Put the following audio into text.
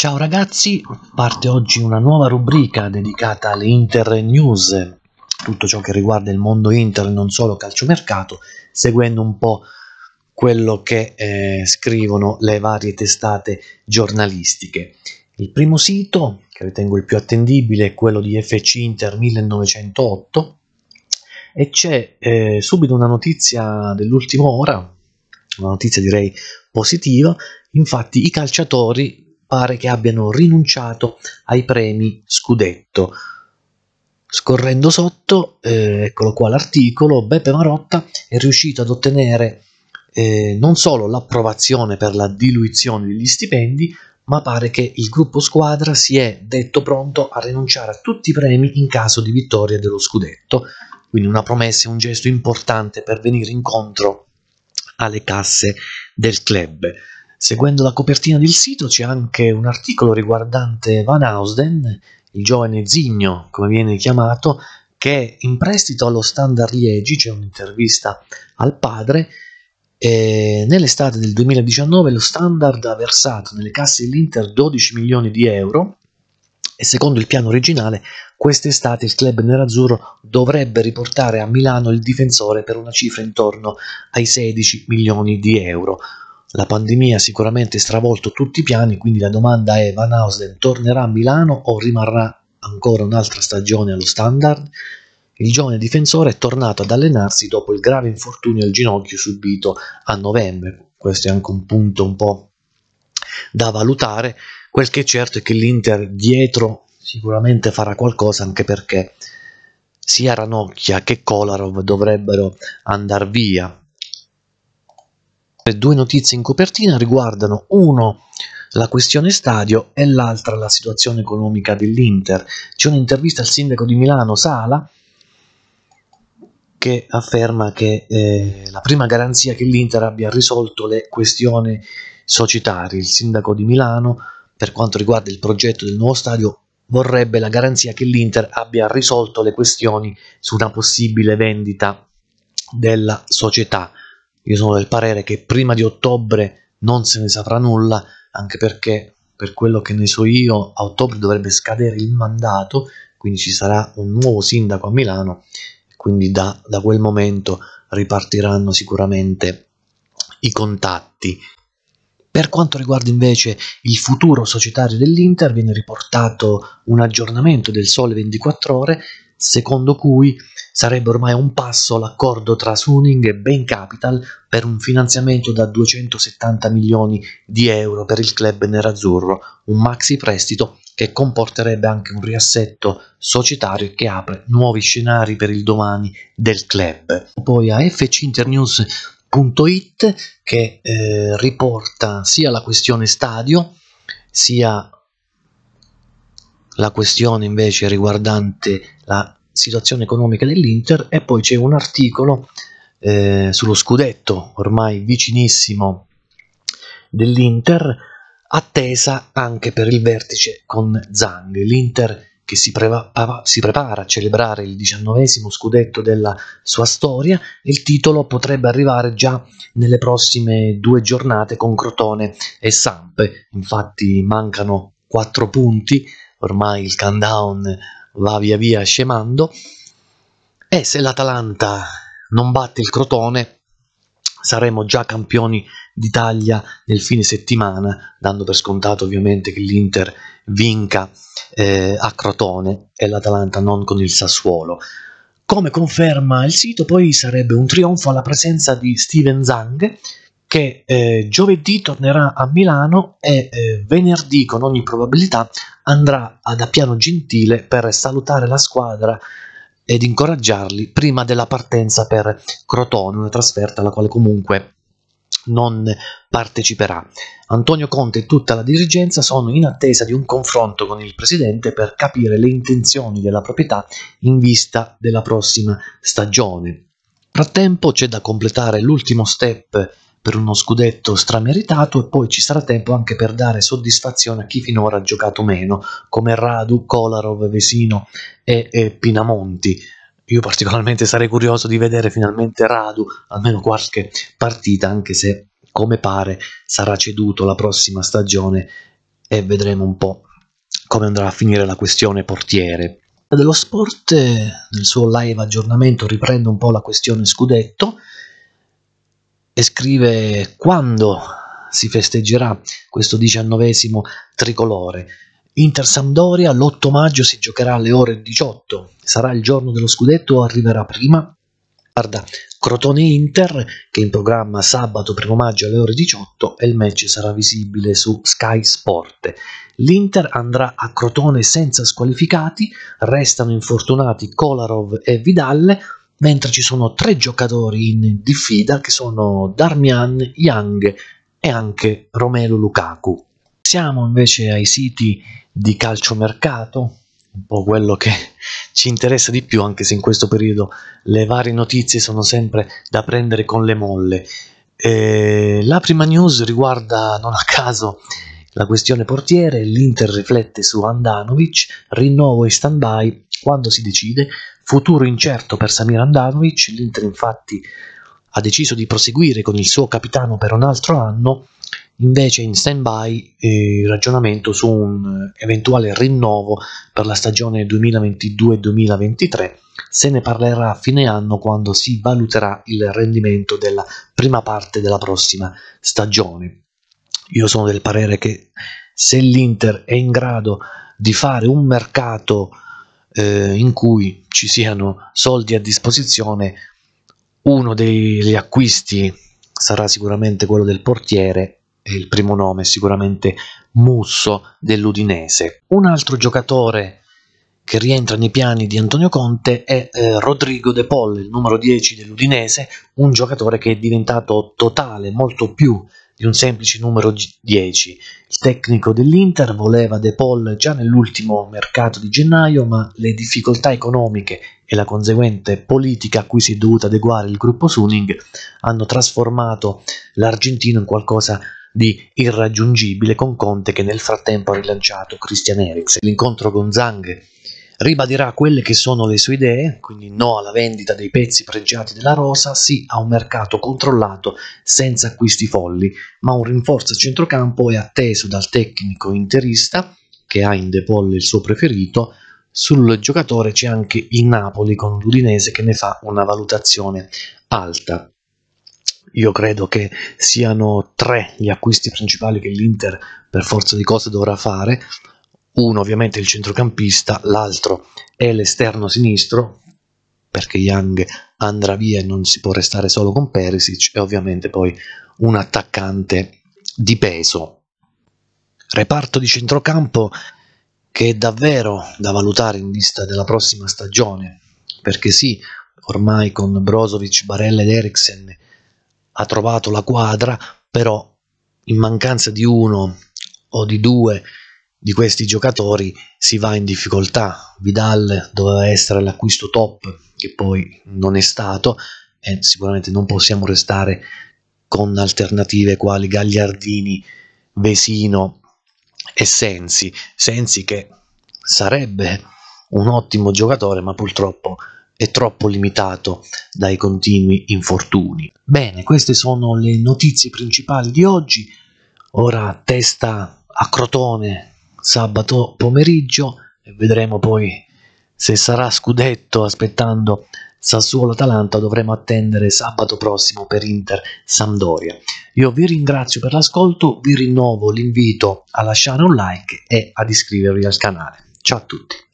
Ciao ragazzi, parte oggi una nuova rubrica dedicata alle Inter News, tutto ciò che riguarda il mondo Inter, e non solo calciomercato, seguendo un po' quello che eh, scrivono le varie testate giornalistiche. Il primo sito, che ritengo il più attendibile, è quello di FC Inter 1908 e c'è eh, subito una notizia dell'ultima ora, una notizia direi positiva, infatti i calciatori pare che abbiano rinunciato ai premi scudetto. Scorrendo sotto, eh, eccolo qua l'articolo, Beppe Marotta è riuscito ad ottenere eh, non solo l'approvazione per la diluizione degli stipendi, ma pare che il gruppo squadra si è detto pronto a rinunciare a tutti i premi in caso di vittoria dello scudetto, quindi una promessa e un gesto importante per venire incontro alle casse del club. Seguendo la copertina del sito c'è anche un articolo riguardante Van Ausden, il giovane Zigno, come viene chiamato, che è in prestito allo Standard Liegi, c'è un'intervista al padre, e nell'estate del 2019 lo Standard ha versato nelle casse dell'Inter 12 milioni di euro e secondo il piano originale quest'estate il club nerazzurro dovrebbe riportare a Milano il difensore per una cifra intorno ai 16 milioni di euro. La pandemia ha sicuramente stravolto tutti i piani, quindi la domanda è Van Ausden tornerà a Milano o rimarrà ancora un'altra stagione allo standard? Il giovane difensore è tornato ad allenarsi dopo il grave infortunio al ginocchio subito a novembre. Questo è anche un punto un po' da valutare. Quel che è certo è che l'Inter dietro sicuramente farà qualcosa anche perché sia Ranocchia che Kolarov dovrebbero andare via le eh, due notizie in copertina riguardano uno la questione stadio e l'altra la situazione economica dell'Inter. C'è un'intervista al sindaco di Milano Sala che afferma che eh, la prima garanzia che l'Inter abbia risolto le questioni societarie. Il sindaco di Milano, per quanto riguarda il progetto del nuovo stadio, vorrebbe la garanzia che l'Inter abbia risolto le questioni su una possibile vendita della società io sono del parere che prima di ottobre non se ne saprà nulla, anche perché per quello che ne so io a ottobre dovrebbe scadere il mandato, quindi ci sarà un nuovo sindaco a Milano, quindi da, da quel momento ripartiranno sicuramente i contatti. Per quanto riguarda invece il futuro societario dell'Inter, viene riportato un aggiornamento del Sole 24 ore, secondo cui Sarebbe ormai un passo l'accordo tra Suning e Bain Capital per un finanziamento da 270 milioni di euro per il club nerazzurro, un maxi prestito che comporterebbe anche un riassetto societario che apre nuovi scenari per il domani del club. Poi a FC Internews.it che eh, riporta sia la questione stadio sia la questione invece riguardante la situazione economica dell'Inter e poi c'è un articolo eh, sullo scudetto ormai vicinissimo dell'Inter attesa anche per il vertice con Zang l'Inter che si, preva, si prepara a celebrare il diciannovesimo scudetto della sua storia il titolo potrebbe arrivare già nelle prossime due giornate con Crotone e Sampe infatti mancano quattro punti ormai il countdown va via via scemando e se l'Atalanta non batte il Crotone saremo già campioni d'Italia nel fine settimana dando per scontato ovviamente che l'Inter vinca eh, a Crotone e l'Atalanta non con il Sassuolo come conferma il sito poi sarebbe un trionfo alla presenza di Steven Zang che eh, giovedì tornerà a Milano e eh, venerdì con ogni probabilità andrà ad Appiano Gentile per salutare la squadra ed incoraggiarli prima della partenza per Crotone, una trasferta alla quale comunque non parteciperà. Antonio Conte e tutta la dirigenza sono in attesa di un confronto con il presidente per capire le intenzioni della proprietà in vista della prossima stagione. Frattempo c'è da completare l'ultimo step per uno scudetto strameritato e poi ci sarà tempo anche per dare soddisfazione a chi finora ha giocato meno, come Radu, Kolarov, Vesino e, e Pinamonti. Io particolarmente sarei curioso di vedere finalmente Radu, almeno qualche partita, anche se come pare sarà ceduto la prossima stagione e vedremo un po' come andrà a finire la questione portiere. Dello sport eh, nel suo live aggiornamento riprende un po' la questione scudetto e scrive quando si festeggerà questo diciannovesimo tricolore. Inter-Sampdoria l'8 maggio si giocherà alle ore 18, sarà il giorno dello scudetto o arriverà prima? Guarda, Crotone-Inter che è in programma sabato 1 maggio alle ore 18 e il match sarà visibile su Sky Sport. L'Inter andrà a Crotone senza squalificati, restano infortunati Kolarov e Vidal, mentre ci sono tre giocatori in diffida che sono Darmian Young e anche Romelu Lukaku. Siamo invece ai siti di calciomercato, un po' quello che ci interessa di più, anche se in questo periodo le varie notizie sono sempre da prendere con le molle. E la prima news riguarda non a caso la questione portiere, l'Inter riflette su Andanovic, rinnovo e stand-by, quando si decide, Futuro incerto per Samir Andanovic, l'Inter infatti ha deciso di proseguire con il suo capitano per un altro anno, invece in stand-by il eh, ragionamento su un eventuale rinnovo per la stagione 2022-2023. Se ne parlerà a fine anno quando si valuterà il rendimento della prima parte della prossima stagione. Io sono del parere che se l'Inter è in grado di fare un mercato eh, in cui ci siano soldi a disposizione, uno degli acquisti sarà sicuramente quello del portiere e il primo nome è sicuramente Musso dell'Udinese. Un altro giocatore che rientra nei piani di Antonio Conte è eh, Rodrigo De Paul, il numero 10 dell'Udinese, un giocatore che è diventato totale, molto più di un semplice numero 10. Il tecnico dell'Inter voleva De Paul già nell'ultimo mercato di gennaio, ma le difficoltà economiche e la conseguente politica a cui si è dovuto adeguare il gruppo Suning hanno trasformato l'argentino in qualcosa di irraggiungibile con Conte che nel frattempo ha rilanciato Christian Eriksen. L'incontro con Zang ribadirà quelle che sono le sue idee, quindi no alla vendita dei pezzi pregiati della rosa, sì a un mercato controllato senza acquisti folli, ma un rinforzo a centrocampo è atteso dal tecnico interista, che ha in De Paul il suo preferito, sul giocatore c'è anche il Napoli con l'Udinese che ne fa una valutazione alta. Io credo che siano tre gli acquisti principali che l'Inter per forza di cose dovrà fare, uno ovviamente è il centrocampista, l'altro è l'esterno sinistro, perché Young andrà via e non si può restare solo con Perisic, e ovviamente poi un attaccante di peso. Reparto di centrocampo che è davvero da valutare in vista della prossima stagione, perché sì, ormai con Brozovic, Barella ed Eriksen ha trovato la quadra, però in mancanza di uno o di due di questi giocatori si va in difficoltà. Vidal doveva essere l'acquisto top, che poi non è stato, e sicuramente non possiamo restare con alternative quali Gagliardini, Vesino e Sensi. Sensi che sarebbe un ottimo giocatore, ma purtroppo è troppo limitato dai continui infortuni. Bene, queste sono le notizie principali di oggi. Ora testa a crotone sabato pomeriggio e vedremo poi se sarà scudetto aspettando Sassuolo-Atalanta dovremo attendere sabato prossimo per Inter-Sampdoria. Io vi ringrazio per l'ascolto, vi rinnovo l'invito a lasciare un like e ad iscrivervi al canale. Ciao a tutti.